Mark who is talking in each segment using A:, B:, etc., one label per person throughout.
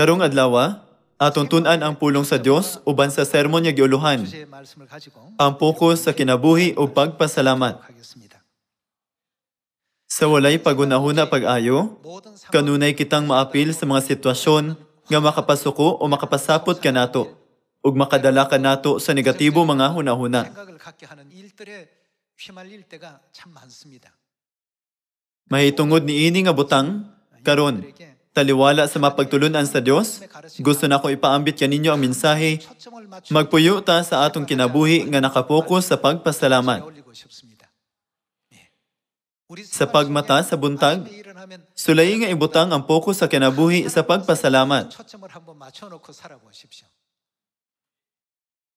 A: Karong adlaw, ah, atong an ang pulong sa Dios uban sa sermon nga giuluhan. Ang pokus sa kinabuhi o pagpasalamat. Sa walay pagunahuna pag-ayo, kanunay kitang maapil sa mga sitwasyon nga makapasuko o makapasapot ka nato ug makadala ka nato sa negatibo mga hunahuna. Mahitungod ni ini nga butang karon taliwala sa mapagtulunan sa Dios, gusto na ko ipaambit kaninyo ang mensahe, magpuyo ta sa atong kinabuhi nga nakapokus sa pagpasalamat. Sa pagmata sa buntag, sulay nga ibutang ang pokus sa kinabuhi sa pagpasalamat.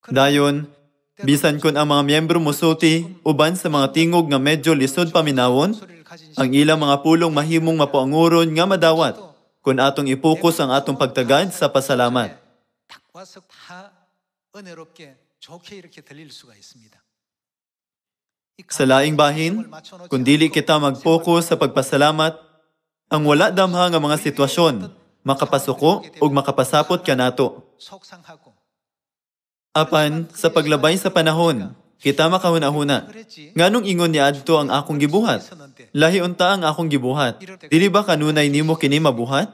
A: Dayon, bisan kun ang mga miyembro musuti uban sa mga tingog nga medyo lisod paminawon, ang ilang mga pulong mahimong mapuanguron nga madawat kung atong ipokus ang atong pagtagad sa pasalamat. Sa laing bahin, kung dili kita mag-focus sa pagpasalamat, ang wala damha nga mga sitwasyon, makapasuko o makapasapot ka nato. Apan, sa paglabay sa panahon, Kita makahuna-huna. Nganong ingon ni adto ang akong gibuhat? Lahi unta ang akong gibuhat. Dili ba kanunay nimo kini mabuhat?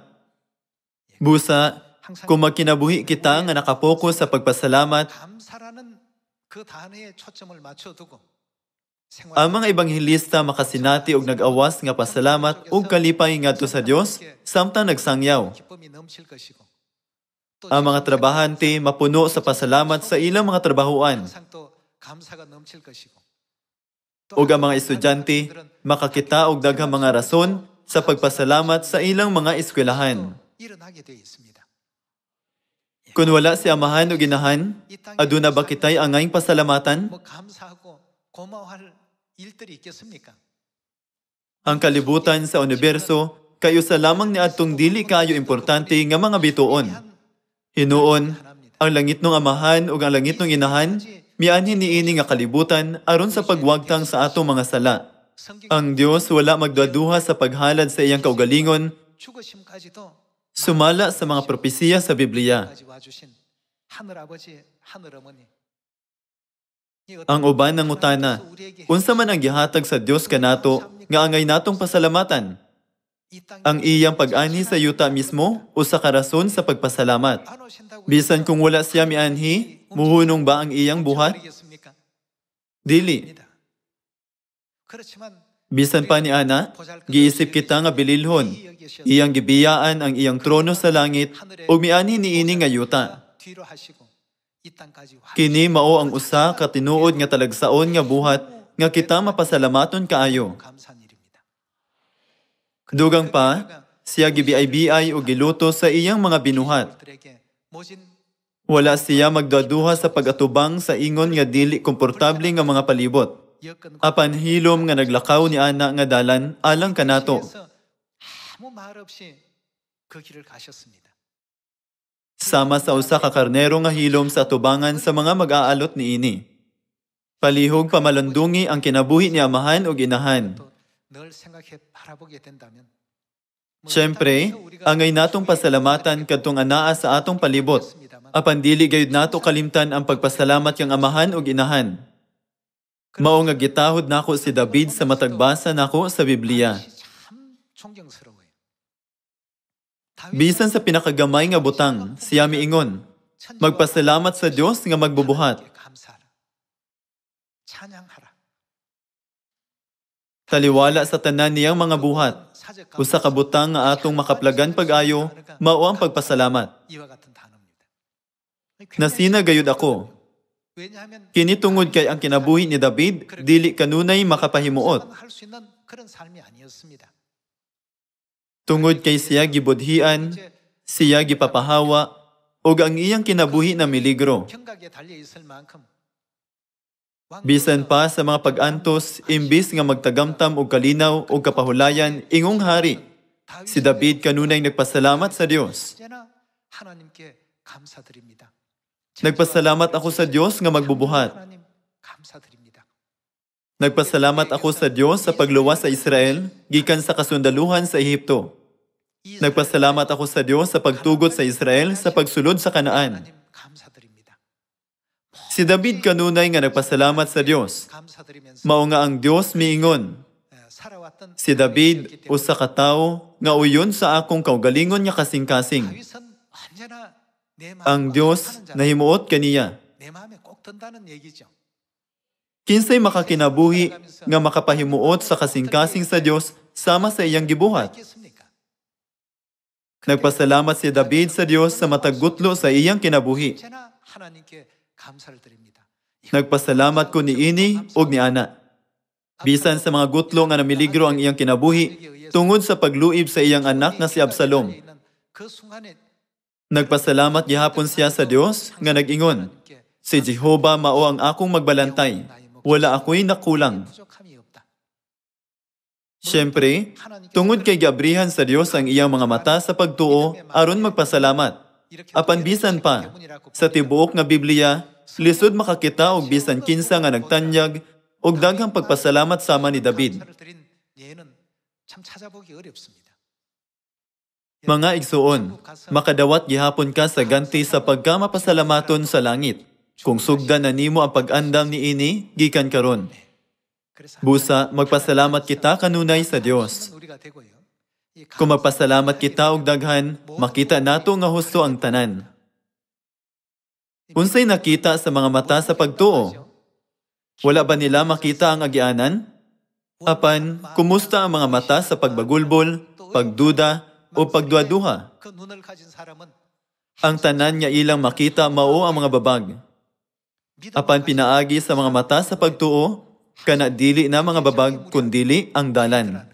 A: Busa, kung magkinabuhi kita nga nakapokus sa pagpasalamat, ang mga ebanghelista makasinati og nag-awas nga pasalamat ug kalipay ngadto sa Dios samtang nagsangyaw. Ang mga trabahante mapuno sa pasalamat sa ilang mga trabahuan. O ang mga estudyante, makakita og daghang mga rason sa pagpasalamat sa ilang mga eskwelahan. Kun wala si amahan o ginahan, aduna ba kitay angayng pasalamatan? Ang kalibutan sa universo kayo sa lamang niadtong dili kayo importante nga mga bituon. Hinuon, ang langit nung amahan o ang langit nung inahan, ni ini nga kalibutan aron sa pagwagtang sa ato mga sala. Ang Dios wala magdaduha sa paghalad sa iyang kaugalingon sumala sa mga propesiya sa Biblia. Ang uban ng utana, unsa man ang gihatag sa Dios kanato nga angay natong pasalamatan. Ang iyang pag-ani sa yuta mismo o sa karason sa pagpasalamat. Bisan kung wala siya mi mianhi, muhunong ba ang iyang buhat? Dili. Bisan pa ni Ana, giisip kita nga bililhon. Iyang gibiyaan ang iyang trono sa langit o miani ni ini nga yuta. Kini mao ang usa ka tinuod nga talagsaon nga buhat nga kita mapasalamaton kaayo. Dugang pa, siya gibiay-biay o giluto sa iyang mga binuhat. Wala siya magdaduha sa pagatubang sa ingon nga dili komportable nga mga palibot. Apan hilom nga naglakaw ni ana nga dalan alang kanato. Sama sa usa ka karnero nga hilom sa tubangan sa mga mag-aalot ni ini. Palihog pamalandungi ang kinabuhi ni amahan o ginahan. Siyempre, angay natong pasalamatan kadtong anaa sa atong palibot. Apan dili gayud nato kalimtan ang pagpasalamat kang amahan ug inahan. Mao nga gitahod nako si David sa matagbasa nako sa Biblia. Bisan sa pinakagamay nga butang, siya miingon, magpasalamat sa Dios nga magbubuhat. 찬양하라 taliwala sa tanan niyang mga buhat. Usa ka butang nga atong makaplagan pag-ayo, mao ang pagpasalamat. Nasina gayud ako. Kini tungod kay ang kinabuhi ni David dili kanunay makapahimuot. Tungod kay siya gibudhian, siya gipapahawa, ug ang iyang kinabuhi na miligro. Bisan pa sa mga pag-antos, imbis nga magtagamtam og kalinaw og kapahulayan, ingong hari. Si David kanunay nagpasalamat sa Dios. Nagpasalamat ako sa Dios nga magbubuhat. Nagpasalamat ako sa Dios sa pagluwas sa Israel gikan sa kasundaluhan sa Ehipto. Nagpasalamat ako sa Dios sa pagtugot sa Israel sa pagsulod sa Kanaan. Si David kanunay nga nagpasalamat sa Dios. Mao nga ang Dios miingon. Si David usa ka tawo nga uyon sa akong kaugalingon nga kasing-kasing. Ang Dios nahimuot kaniya. Kinsay makakinabuhi nga makapahimuot sa kasing-kasing sa Dios sama sa iyang gibuhat. Nagpasalamat si David sa Dios sa matagutlo sa iyang kinabuhi. Nagpasalamat ko ni Ini o ni Ana. Bisan sa mga gutlo nga namiligro ang iyang kinabuhi tungod sa pagluib sa iyang anak nga si Absalom. Nagpasalamat gihapon siya sa Dios nga nag-ingon, Si Jehova mao ang akong magbalantay, wala ako'y nakulang. Siyempre, tungod kay gabrihan sa Dios ang iyang mga mata sa pagtuo aron magpasalamat. Apan bisan pa, sa tibuok nga Biblia, lisod makakita og bisan kinsa nga nagtanyag og daghang pagpasalamat sama ni David. Mga igsuon, makadawat gihapon ka sa ganti sa pagkamapasalamaton sa langit kung sugdan na nimo ang pag-andam ni ini gikan karon. Busa, magpasalamat kita kanunay sa Dios. Kung magpasalamat kita og daghan, makita nato nga husto ang tanan. Unsay nakita sa mga mata sa pagtuo? Wala ba nila makita ang agianan? Apan, kumusta ang mga mata sa pagbagulbol, pagduda, o pagduaduha? Ang tanan niya ilang makita mao ang mga babag. Apan pinaagi sa mga mata sa pagtuo, kana dili na mga babag kundili ang dalan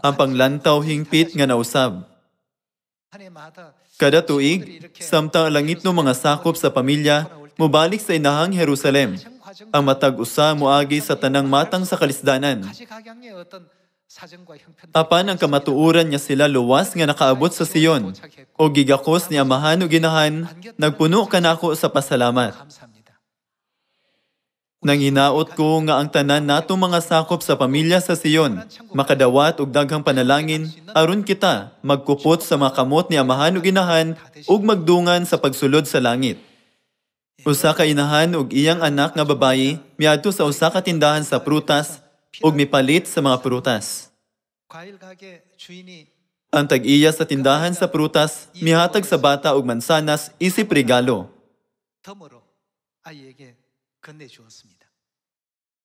A: ang panglantaw hingpit nga nausab. Kada tuig, samtang langit ng mga sakop sa pamilya, mubalik sa inahang Jerusalem, ang matag usa moagi sa tanang matang sa kalisdanan. Apan ang kamatuuran niya sila luwas nga nakaabot sa Siyon, o gigakos ni Amahan o Ginahan, nagpuno kanako sa pasalamat. Nang hinaot ko nga ang tanan nato mga sakop sa pamilya sa Siyon, makadawat og daghang panalangin, aron kita magkupot sa mga kamot ni Amahan ug Inahan ug magdungan sa pagsulod sa langit. Usa ka inahan ug iyang anak nga babayi miadto sa usa ka tindahan sa prutas ug mipalit sa mga prutas. Ang tag-iya sa tindahan sa prutas mihatag sa bata og mansanas isip regalo.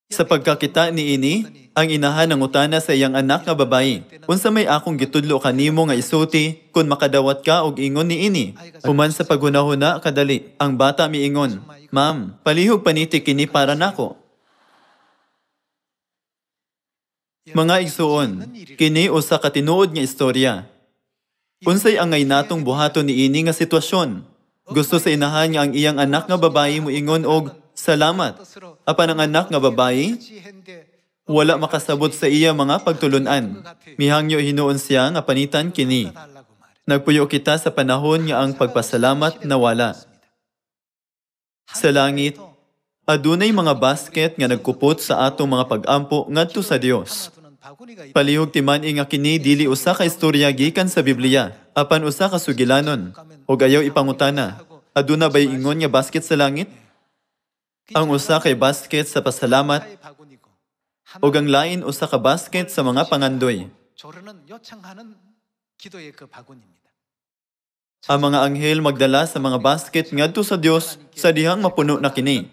A: Sa pagkakita ni ini, ang inahan ng utana sa iyang anak nga babae. Unsa may akong gitudlo kanimo nga isuti kun makadawat ka og ingon ni ini. Human sa paghunahuna kadali, ang bata miingon, "Ma'am, palihog paniti kini para nako." Mga igsuon, kini usa ka tinuod nga istorya. Unsay angay natong buhaton ni ini nga sitwasyon? Gusto sa inahan nga ang iyang anak nga babae moingon og Salamat. Apan ang anak nga babae, wala makasabot sa iya mga pagtulunan. Mihangyo hinuon siya nga panitan kini. Nagpuyo kita sa panahon nga ang pagpasalamat nawala. Sa langit, adunay mga basket nga nagkupot sa atong mga pag-ampo ngadto sa Dios. Palihog timan nga kini dili usa ka istorya gikan sa Biblia, apan usa ka sugilanon o ayaw ipangutana. Aduna bay ingon nga basket sa langit? ang usa kay basket sa pasalamat ug ang lain usa ka basket sa mga pangandoy. Ang mga anghel magdala sa mga basket ngadto sa Dios sa dihang mapuno na kini.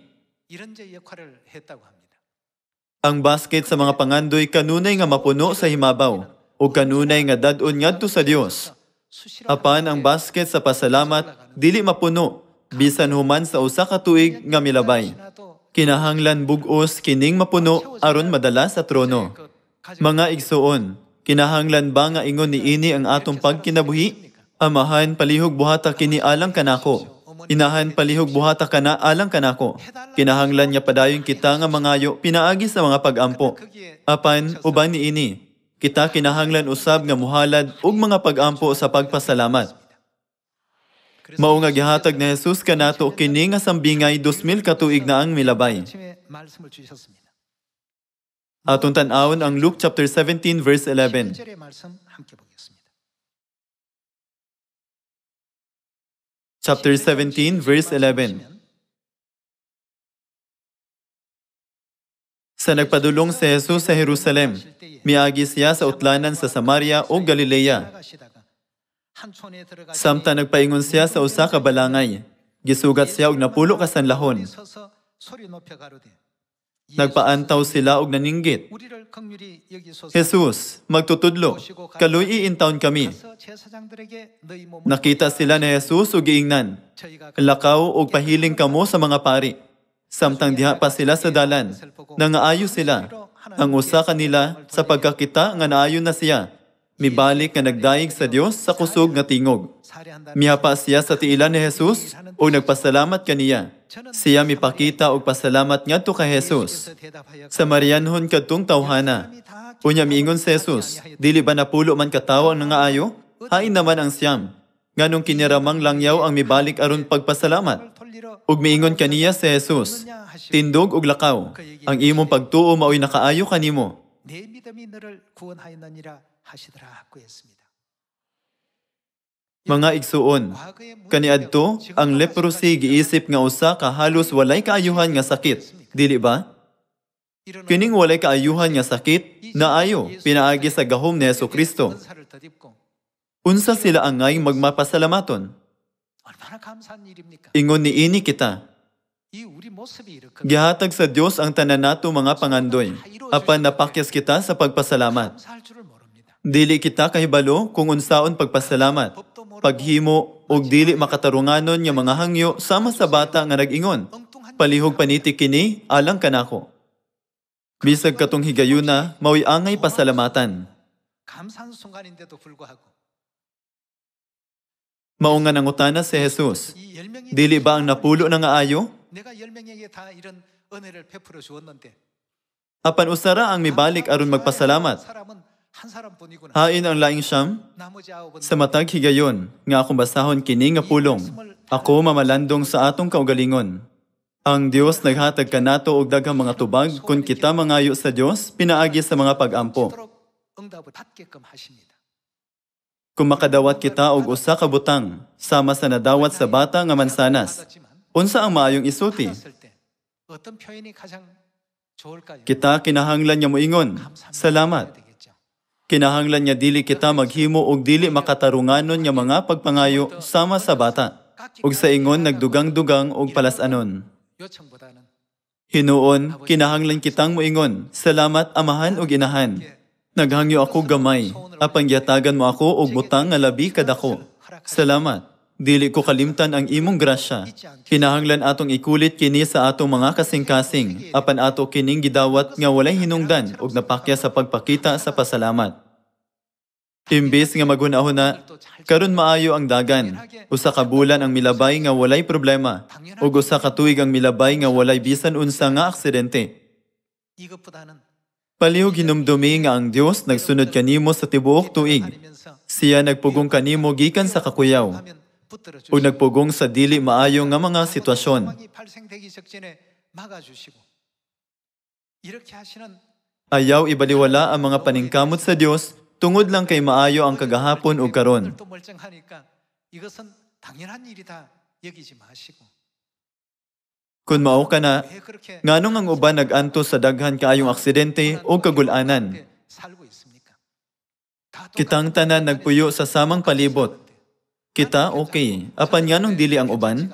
A: Ang basket sa mga pangandoy kanunay nga mapuno sa himabaw o kanunay nga dadon ngadto sa Dios. Apan ang basket sa pasalamat dili mapuno bisan human sa usa ka tuig nga milabay. Kinahanglan bugos kining mapuno aron madala sa trono. Mga igsuon, kinahanglan ba nga ingon ni ini ang atong pagkinabuhi? Amahan palihog buhata kini alang kanako. Inahan palihog buhata kana alang kanako. Kinahanglan niya padayon kita nga mangayo pinaagi sa mga pag-ampo. Apan uban ni ini, kita kinahanglan usab nga muhalad og mga pag-ampo sa pagpasalamat. Mao nga gihatag ni Jesus kanato kini nga sambingay 2000 ka tuig na ang milabay. Aton tan-awon ang Luke chapter 17 verse 11. Chapter 17 verse 11. Sa nagpadulong si Jesus sa Jerusalem, miagi siya sa utlanan sa Samaria o Galilea. Samtang nagpaingon siya sa usa ka balangay, gisugat siya og napulo ka sanlahon. Nagpaantaw sila og naninggit. Jesus, magtutudlo, kaloy iintawn kami. Nakita sila ni Jesus og giingnan, lakaw og pahiling kamo sa mga pari. Samtang diha pa sila sa dalan, nangaayo sila, ang usa kanila sa pagkakita nga naayo na siya, mibalik nga nagdayeg sa Dios sa kusog nga tingog. Mihapa siya sa tiila ni Jesus o nagpasalamat kaniya. Siya mipakita og pasalamat ngadto kay Jesus. Sa Marianhon kadtong tawhana, unya miingon si Jesus, dili ba napulo man katawo ang nangaayo? Hain naman ang siyam. Nganong kiniramang langyaw ang mibalik aron pagpasalamat. Ug miingon kaniya si Jesus, tindog ug lakaw. Ang imong pagtuo mao'y nakaayo kanimo.
B: 하시더라 구했습니다.
A: Mga igsuon, kaniadto ang leprosy giisip nga usa ka halos walay kaayuhan nga sakit, dili ba? Kining walay kaayuhan nga sakit naayo pinaagi sa gahom ni Hesus Kristo. Unsa sila angay magmapasalamaton? Ingon ni ini kita. Gihatag sa Dios ang tanan nato mga pangandoy. Apan napakyas kita sa pagpasalamat. Dili kita kay balo kung unsaon pagpasalamat, paghimo ug dili makatarunganon nga mga hangyo sama sa bata nga nag-ingon. Palihog paniti kini alang kanako. Bisag katong higayuna, mawi angay pasalamatan. Mao nga nangutana si Jesus. Dili ba ang napulo na nga ayo? Apan usara ang mibalik aron magpasalamat. Hain ah, ang laing siyam sa matag higayon nga akong basahon kini nga pulong. Ako mamalandong sa atong kaugalingon. Ang Dios naghatag kanato og daghang mga tubag kun kita mangayo sa Dios pinaagi sa mga pagampo. Kung makadawat kita og usa ka butang sama sa nadawat sa bata nga mansanas, unsa ang maayong isuti? Kita kinahanglan nga moingon, salamat. Kinahanglan niya dili kita maghimo og dili makatarunganon nga mga pagpangayo sama sa bata. Ug sa ingon nagdugang-dugang og palasanon. Hinuon, kinahanglan kitang moingon, salamat amahan ug ginahan. Naghangyo ako gamay, apangyatagan mo ako og butang nga labi kadako. Salamat. Dili ko kalimtan ang imong grasya. Kinahanglan atong ikulit kini sa atong mga kasing-kasing, apan ato kining gidawat nga walay hinungdan og napakya sa pagpakita sa pasalamat. Imbis nga magunahon na, karon maayo ang dagan, usa ka bulan ang milabay nga walay problema, ug usa ka tuig ang milabay nga walay bisan unsa nga aksidente. Palihog hinumdumi nga ang Dios nagsunod kanimo sa tibuok tuig. Siya nagpugong kanimo gikan sa kakuyaw o nagpugong sa dili maayo nga mga sitwasyon. Ayaw ibaliwala ang mga paningkamot sa Dios tungod lang kay maayo ang kagahapon o karon. Kung mao ka na, nganong ang uban naganto sa daghan kaayong aksidente o kagulanan? Kitang tanan nagpuyo sa samang palibot. Kita, okay. Apan nga dili ang uban?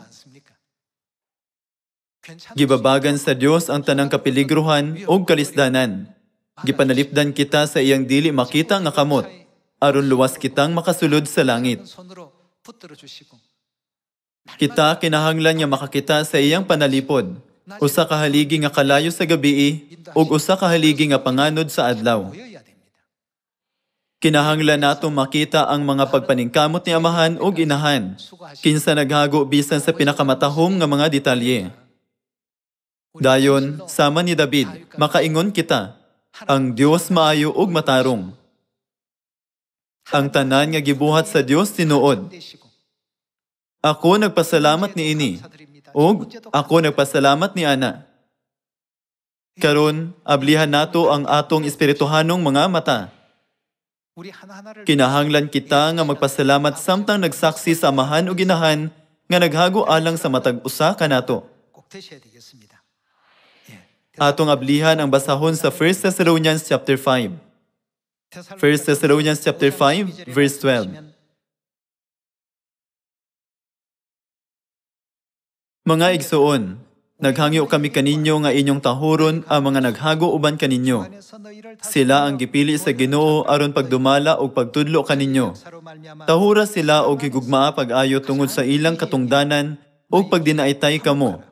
A: Gibabagan sa Dios ang tanang kapiligrohan o kalisdanan. Gipanalipdan kita sa iyang dili makita nga kamot, aron luwas kitang makasulod sa langit. Kita kinahanglan nga makakita sa iyang panalipod, usa ka haligi nga kalayo sa gabii ug usa ka haligi nga panganod sa adlaw. Kinahanglan nato makita ang mga pagpaningkamot ni Amahan o Ginahan, kinsa naghago bisan sa pinakamatahom nga mga detalye. Dayon, sama ni David, makaingon kita, ang Dios maayo ug matarong. Ang tanan nga gibuhat sa Dios tinuod. Ako nagpasalamat ni ini, ug ako nagpasalamat ni ana. Karon, ablihan nato ang atong espirituhanong mga mata Kinahanglan kita nga magpasalamat samtang nagsaksi sa amahan o ginahan nga naghago alang sa matag usa kanato. Atong ablihan ang basahon sa 1 Thessalonians chapter 5. 1 Thessalonians chapter 5 verse 12. Mga igsuon, Naghangyo kami kaninyo nga inyong tahuron ang ah, mga naghago uban kaninyo. Sila ang gipili sa Ginoo aron pagdumala og pagtudlo kaninyo. Tahura sila og higugmaa pag-ayo tungod sa ilang katungdanan og pagdinaitay kamo.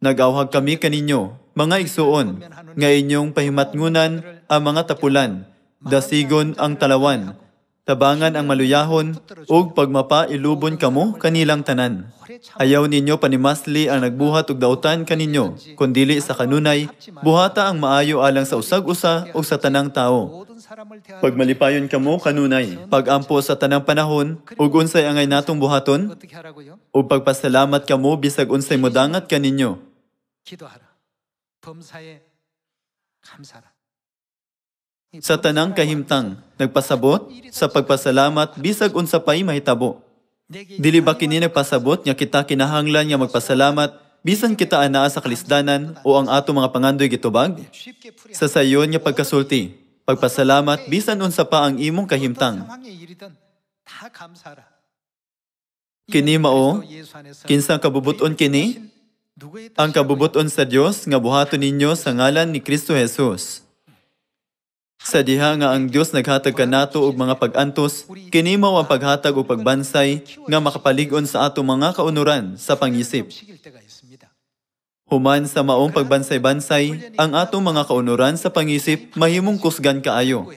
A: Nagawhag kami kaninyo, mga igsuon, nga inyong pahimatngunan ang ah, mga tapulan, dasigon ang talawan, tabangan ang maluyahon, ug pagmapailubon kamo kanilang tanan. Ayaw ninyo panimasli ang nagbuhat og dautan kaninyo, kundili sa kanunay, buhata ang maayo alang sa usag-usa ug sa tanang tao. Pagmalipayon kamo kanunay, pagampo sa tanang panahon, ug unsay angay natong buhaton, ug pagpasalamat kamo bisag unsay mudangat kaninyo. Sa tanang kahimtang, nagpasabot sa pagpasalamat bisag unsa pay mahitabo. Dili ba kini nagpasabot nga kita kinahanglan nga magpasalamat bisan kita anaa sa kalisdanan o ang ato mga pangandoy gitubag? Sa sayon nga pagkasulti, pagpasalamat bisan unsa pa ang imong kahimtang. Kini mao, kinsang kabubuton kini, ang kabubuton sa Dios nga buhaton ninyo sa ngalan ni Kristo Jesus. Sa diha nga ang Dios naghatag kanato og mga pag-antos, kinimaw ang paghatag og pagbansay nga makapalig-on sa ato mga kaunuran sa pangisip. Human sa maong pagbansay-bansay, ang atong mga kaunuran sa pangisip mahimong kusgan kaayo.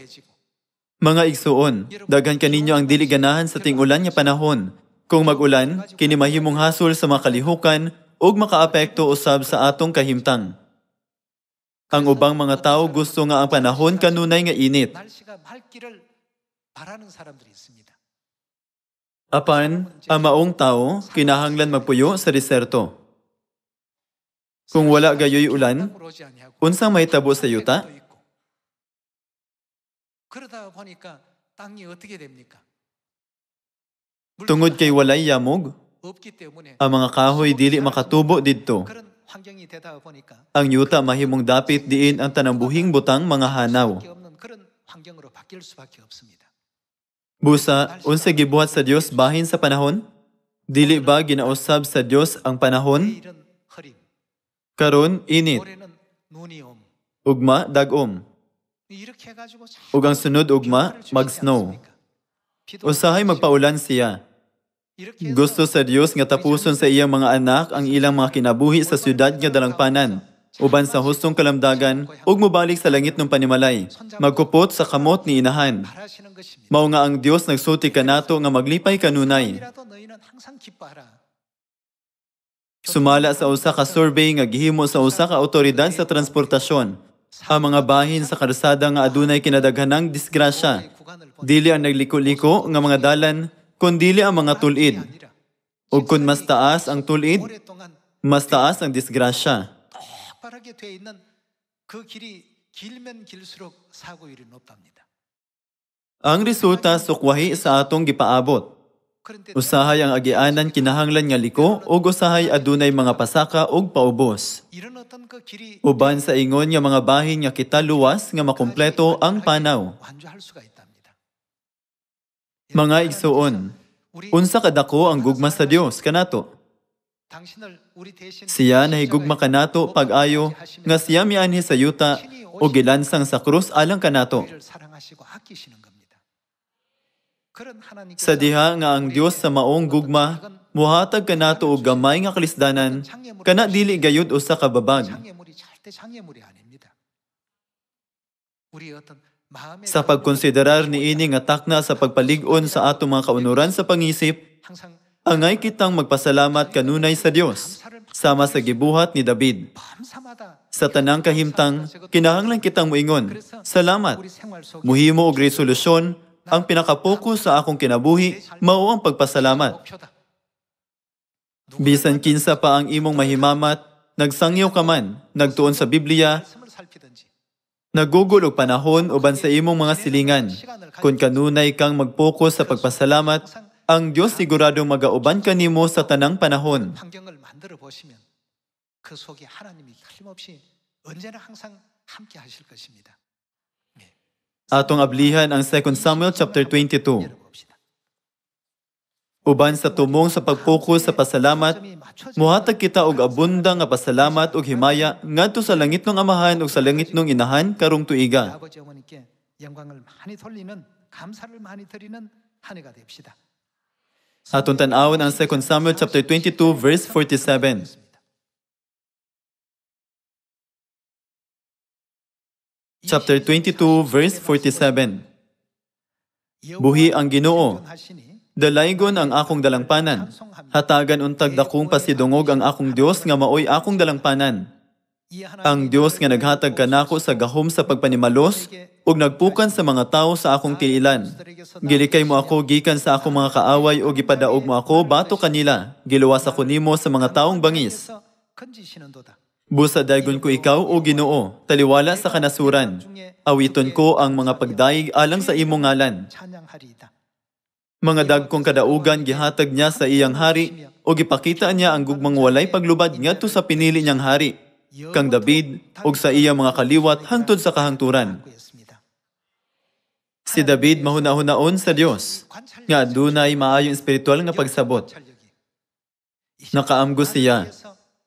A: Mga igsuon, daghan kaninyo ang dili ganahan sa ting-ulan nga panahon. Kung mag-ulan, kini mahimong hasol sa mga makalihukan ug makaapekto usab sa atong kahimtang. Ang ubang mga tao gusto nga ang panahon kanunay nga init. Apan, ang maong tao, kinahanglan magpuyo sa reserto. Kung wala gayoy ulan, unsang may tabo sa yuta? Tungod kay walay yamog, ang mga kahoy dili makatubo didto. Ang yuta mahimong dapit diin ang tanambuhing butang mga hanaw. Busa, unsa gibuhat sa Dios bahin sa panahon? Dili ba ginausab sa Dios ang panahon? Karon init. Ugma dagom. Ug ang sunod ugma mag-snow. Usahay magpaulan siya. Gusto sa Diyos nga tapuson sa iyang mga anak ang ilang mga kinabuhi sa siyudad nga dalangpanan, uban sa hustong kalamdagan, ug mubalik sa langit ng panimalay, magkupot sa kamot ni inahan. Mao nga ang Dios nagsuti kanato nga maglipay kanunay. Sumala sa usa ka survey nga gihimo sa usa ka awtoridad sa transportasyon. Ang mga bahin sa karsada nga adunay kinadaghanang disgrasya, dili ang nagliko-liko nga mga dalan kundili ang mga tulid. Ug kun mas taas ang tulid, mas taas ang disgrasya. Ang resulta sukwahi sa atong gipaabot. Usahay ang agianan kinahanglan nga liko ug usahay adunay mga pasaka ug paubos. Uban sa ingon nga mga bahin nga kita luwas nga makumpleto ang panaw. Mga igsuon, unsa kadako ang gugma sa Dios kanato? Siya na higugma kanato pag-ayo nga siya mianhi sa yuta o gilansang sa krus alang kanato. Sa diha nga ang Dios sa maong gugma muhatag kanato og gamay nga kalisdanan kana dili gayud usa ka babag. Sa pagkonsiderar ni ining atak na sa pagpalig-on sa atong mga kaunuran sa pangisip, angay kitang magpasalamat kanunay sa Dios, sama sa gibuhat ni David. Sa tanang kahimtang, kinahanglan kitang muingon, salamat. Muhimo og resolusyon, ang pinakapokus sa akong kinabuhi, mao ang pagpasalamat. Bisan kinsa pa ang imong mahimamat, nagsangyo ka man, nagtuon sa Biblia, Nagugulo panahon uban sa imong mga silingan. Kung kanunay kang mag-focus sa pagpasalamat, ang Diyos siguradong magauban kanimo sa tanang panahon. Atong ablihan ang 2 Samuel chapter 22. Uban sa tumong sa pagpokus sa pasalamat, muhatag kita og abunda nga pasalamat og himaya ngadto sa langit ng Amahan ug sa langit ng Inahan karong tuiga. Aton tan-awon ang 2 Samuel chapter 22 verse 47. Chapter 22 verse 47. Buhi ang Ginoo Dalaygon ang akong dalangpanan. Hatagan untag dakong pasidungog ang akong Dios nga maoy akong dalangpanan. Ang Dios nga naghatag kanako sa gahom sa pagpanimalos ug nagpukan sa mga tao sa akong tiilan. Gilikay mo ako gikan sa akong mga kaaway o gipadaog mo ako bato kanila. Giluwas ako nimo sa mga taong bangis. Busa dagon ko ikaw o Ginoo, taliwala sa kanasuran. Awiton ko ang mga pagdaig alang sa imong ngalan. Mga dagkong kadaugan gihatag niya sa iyang hari o gipakita niya ang gugmang walay paglubad ngadto sa pinili niyang hari, kang David o sa iyang mga kaliwat hangtod sa kahangturan. Si David mahuna-hunaon sa Dios, nga dunay maayong espiritual nga pagsabot. Nakaamgo siya.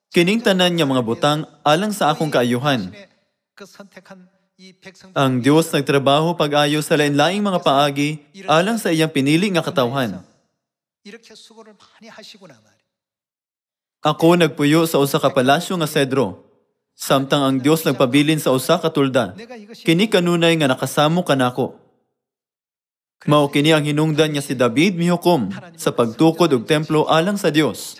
A: Kining tanan nga mga butang alang sa akong kaayuhan. Ang Diyos nagtrabaho pag-ayo sa lain-laing mga paagi alang sa iyang pinili nga katawhan. Ako nagpuyo sa usa ka palasyo nga sedro, samtang ang Dios nagpabilin sa usa ka tulda. Kini kanunay nga nakasamo kanako. Mao kini ang hinungdan niya si David mihukom sa pagtukod og templo alang sa Dios.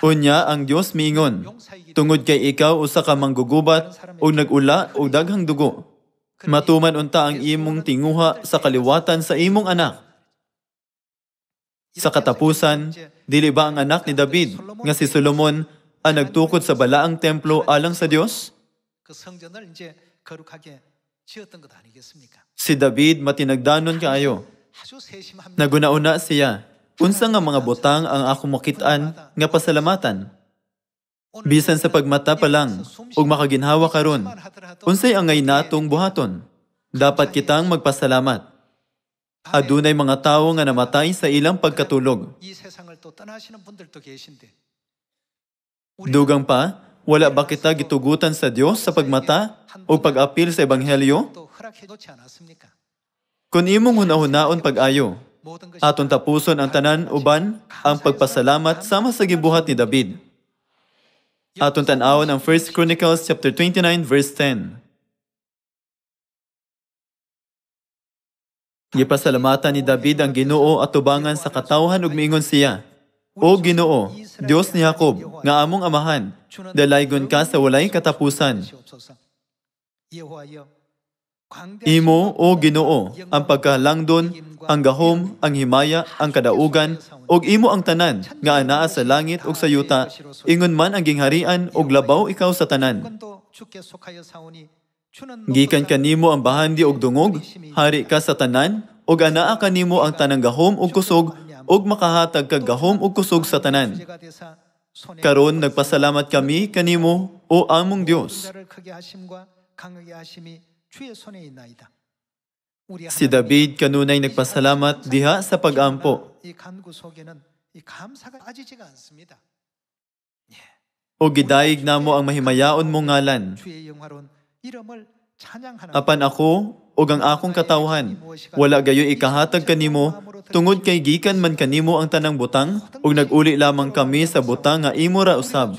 A: Unya ang Dios miingon, tungod kay ikaw usa ka manggugubat o nagula o daghang dugo. Matuman unta ang imong tinguha sa kaliwatan sa imong anak. Sa katapusan, dili ba ang anak ni David nga si Solomon ang nagtukod sa balaang templo alang sa Dios? Si David matinagdanon kaayo. Nagunauna siya unsa nga mga butang ang akong makitaan nga pasalamatan. Bisan sa pagmata pa lang, ug makaginhawa karon, unsay angay natong buhaton. Dapat kitang magpasalamat. Adunay mga tawo nga namatay sa ilang pagkatulog. Dugang pa, wala ba kita gitugutan sa Dios sa pagmata o pag-apil sa Ebanghelyo? Kung imong hunahunaon pag-ayo, Aton tapuson ang tanan uban ang pagpasalamat sama sa gibuhat ni David. Aton tan-awon ang 1 Chronicles chapter 29 verse 10. Gipasalamatan ni David ang Ginoo at tubangan sa katawhan ug miingon siya, O Ginoo, Dios ni Jacob, nga among amahan, dalaygon ka sa walay katapusan. Imo o Ginoo ang pagkalangdon, ang gahom, ang himaya, ang kadaugan, ug imo ang tanan nga anaa sa langit ug sa yuta, ingon man ang gingharian ug labaw ikaw sa tanan. Gikan kanimo ang bahandi og dungog, hari ka sa tanan, ug anaa kanimo ang tanang gahom ug kusog ug makahatag kag gahom ug kusog sa tanan. Karon nagpasalamat kami kanimo o among Dios.
B: Si David
A: kanunay nagpasalamat diha sa pag-ampo. O gidaig namo ang mahimayaon mong ngalan. Apan ako, o ang akong katawhan, wala gayo ikahatag kanimo, tungod kay gikan man kanimo ang tanang butang, o naguli lamang kami sa butang nga imo ra usab.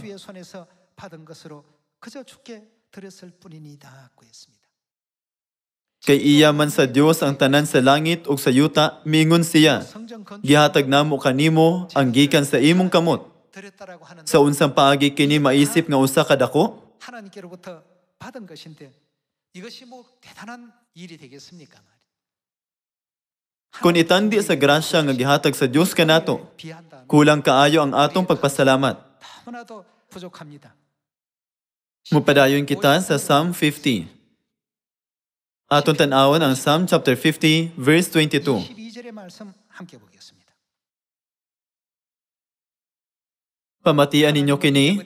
A: Kay iya man sa Dios ang tanan sa langit ug sa yuta, mingon siya, Gihatag namo kanimo ang gikan sa imong kamot. Sa unsang paagi kini maisip nga usa ka dako?
B: 하나님께로부터 받은 것인데 이것이 뭐 대단한 일이 되겠습니까?
A: Kung itandi sa grasya nga gihatag sa Dios kanato, kulang kaayo ang atong pagpasalamat. Mupadayon kita sa Psalm 50. Atong tanawon ang Psalm chapter 50 verse 22.
B: 12절의 말씀 함께 보겠습니다.
A: Pamatian ninyo kini,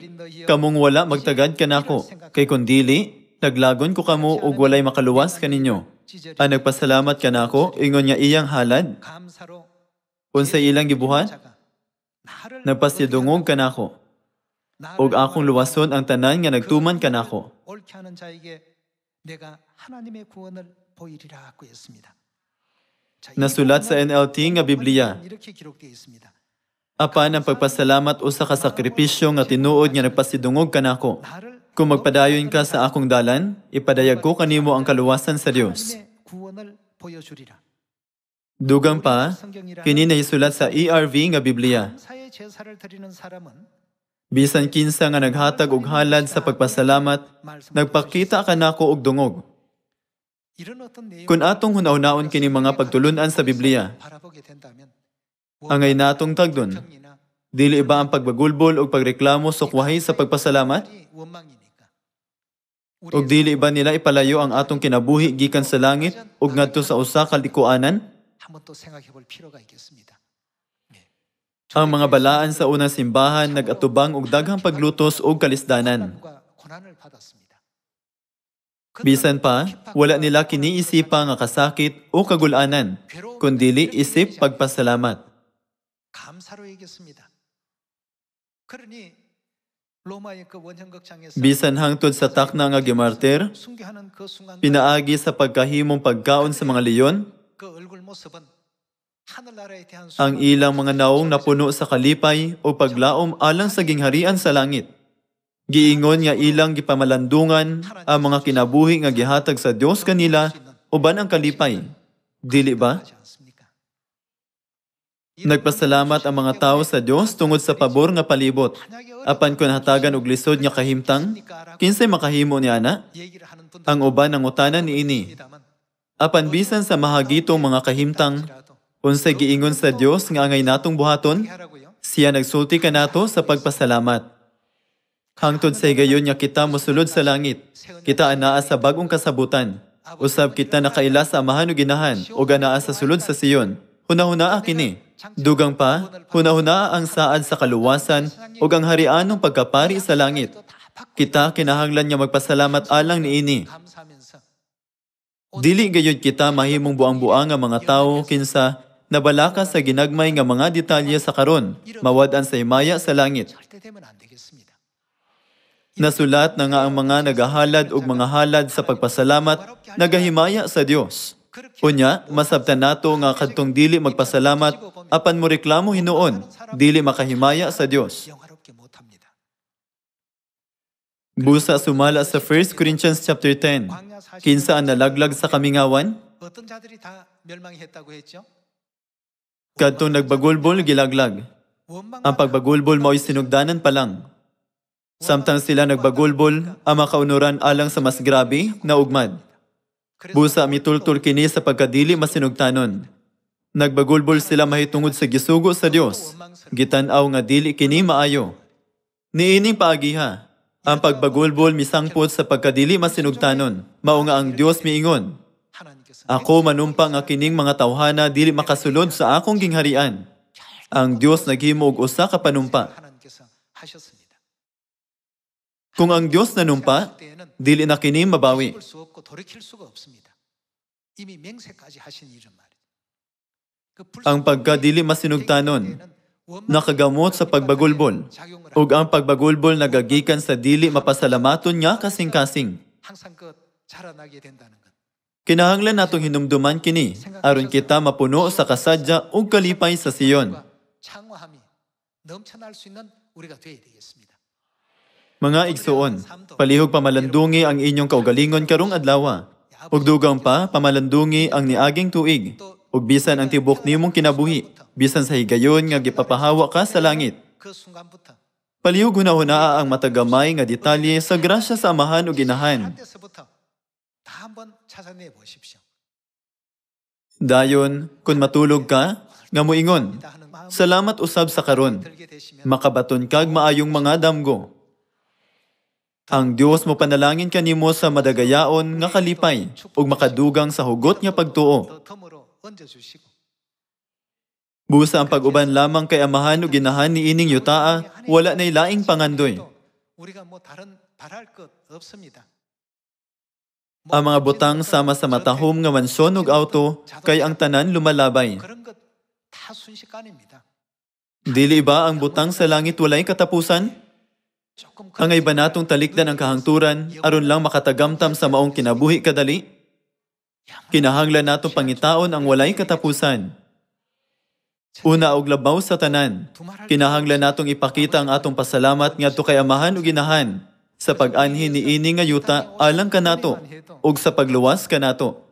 A: kamong wala magtagad kanako, kay kundili, naglagon ko kamo ug walay makaluwas kaninyo. Ang ah, nagpasalamat kanako, ingon nga iyang halad. Unsa ilang gibuhat? Nagpasidungog kanako. Ug akong luwason ang tanan nga nagtuman kanako.
B: 내가 하나님의 구원을 보이리라
A: Nasulat sa NLT nga Biblia. Apan ang pagpasalamat o sa kasakripisyo nga tinuod nga nagpasidungog kanako. Kung magpadayon ka sa akong dalan, ipadayag ko kanimo ang kaluwasan sa Dios. Dugang pa, kini nahisulat sa ERV nga Biblia. Bisan kinsa nga naghatag og halad sa pagpasalamat, nagpakita ka nako og dungog. Kun atong hunaunaon kini mga pagtulunan sa Biblia, angay natong tagdon, dili iba ang pagbagulbol o pagreklamo sukwahi sa pagpasalamat? O dili ba nila ipalayo ang atong kinabuhi gikan sa langit ug ngadto sa usa ka likuanan? Ang mga balaan sa unang simbahan nagatubang og daghang paglutos og kalisdanan. Bisan pa, wala nila kiniisipa nga kasakit o kagulanan, kundili isip pagpasalamat. Bisan hangtod sa takna nga gimartir, pinaagi sa pagkahimong pagkaon sa mga leyon, ang ilang mga naong napuno sa kalipay o paglaom alang sa gingharian sa langit. Giingon nga ilang gipamalandungan ang mga kinabuhi nga gihatag sa Dios kanila uban ang kalipay. Dili ba? Nagpasalamat ang mga tao sa Dios tungod sa pabor nga palibot. Apan kun hatagan og lisod nga kahimtang, kinsay makahimo ni ana? Ang uban ang utanan ni ini. Apan bisan sa mahagitong mga kahimtang, Unsay giingon sa Dios nga angay natong buhaton, siya nagsulti kanato sa pagpasalamat. Hangtod sa gayon nga kita mosulod sa langit, kita anaa sa bagong kasabutan. Usab kita nakaila sa amahan o ginahan, o ganaa sa sulod sa siyon. Hunahuna kini. Dugang pa, hunahuna ang saad sa kaluwasan, o ang harian ng pagkapari sa langit. Kita kinahanglan nga magpasalamat alang ni ini. Dili gayod kita mahimong buang-buang nga mga tao kinsa nabalaka sa ginagmay nga mga detalye sa karon, mawad-an sa himaya sa langit. Nasulat na nga ang mga nagahalad ug mga halad sa pagpasalamat, nagahimaya sa Dios. Unya, masabta nato nga kadtong dili magpasalamat, apan mo reklamo hinuon, dili makahimaya sa Dios. Busa sumala sa 1 Corinthians chapter 10. Kinsa ang nalaglag sa kamingawan? 어떤
B: 자들이 다 멸망했다고 했죠?
A: Kadtong nagbagulbol, gilaglag. Ang pagbagulbol mao'y sinugdanan pa lang. Samtang sila nagbagulbol, ang makaunuran alang sa mas grabe na ugmad. Busa mitultul kini sa pagkadili masinugtanon. Nagbagulbol sila mahitungod sa gisugo sa Dios. Gitanaw nga dili kini maayo. Niining paagiha, ang pagbagulbol misangpot sa pagkadili masinugtanon. Mao nga ang Dios miingon, ako manumpa nga kining mga tawhana dili makasulod sa akong gingharian. Ang Dios naghimo og usa ka panumpa. Kung ang Dios nanumpa, dili na kini mabawi. Ang pagkadili masinugtanon, nakagamot sa pagbagulbol, ug ang pagbagulbol nagagikan sa dili mapasalamaton nga kasing-kasing. Kinahanglan natong hinumduman kini, aron kita mapuno sa kasadya ug kalipay sa siyon. Mga igsuon, palihog pamalandungi ang inyong kaugalingon karong adlawa, ug dugang pa pamalandungi ang niaging tuig, ug bisan ang tibok nimong kinabuhi, bisan sa higayon nga gipapahawa ka sa langit. Palihog hunahunaa ang matagamay nga detalye sa grasya sa amahan ug ginahan.
B: 한번 찾아내
A: 보십시오. Dayon, kun matulog ka, nga moingon, salamat usab sa karon. Makabaton kag maayong mga damgo. Ang Dios mo panalangin kanimo sa madagayaon nga kalipay ug makadugang sa hugot nga pagtuo. Busa ang pag-uban lamang kay amahan o ginahan ni ining yutaa, wala na ilaing pangandoy. 우리가 뭐
B: 다른 바랄 것 없습니다.
A: Ang mga butang sama sa matahom nga mansyon ug auto kay ang tanan lumalabay. Dili ba ang butang sa langit walay katapusan? Ang iba natong talikdan ang kahangturan, aron lang makatagamtam sa maong kinabuhi kadali? Kinahanglan nato pangitaon ang walay katapusan. Una og labaw sa tanan, kinahanglan natong ipakita ang atong pasalamat ngadto kay Amahan ug Ginahan sa pag-anhi ni ini nga yuta alang kanato ug sa pagluwas kanato.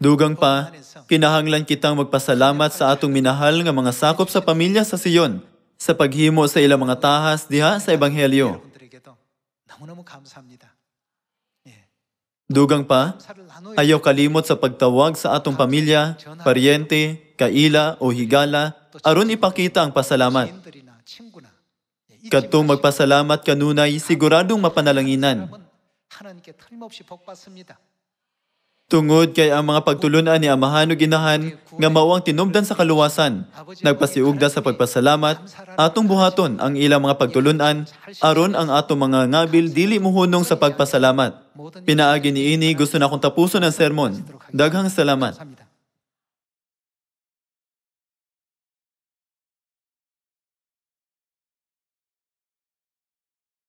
A: Dugang pa, kinahanglan kitang magpasalamat sa atong minahal nga mga sakop sa pamilya sa Siyon sa paghimo sa ilang mga tahas diha sa Ebanghelyo. Dugang pa, ayaw kalimot sa pagtawag sa atong pamilya, paryente, kaila o higala, aron ipakita ang pasalamat. Katong magpasalamat kanunay siguradong mapanalanginan. Tungod kay ang mga pagtulunan ni Amahan o Ginahan nga mao ang tinubdan sa kaluwasan, nagpasiugda sa pagpasalamat, atong buhaton ang ilang mga pagtulunan aron ang atong mga ngabil dili muhunong sa pagpasalamat. Pinaagi ni Ini, gusto na akong tapuson ang sermon. Daghang salamat.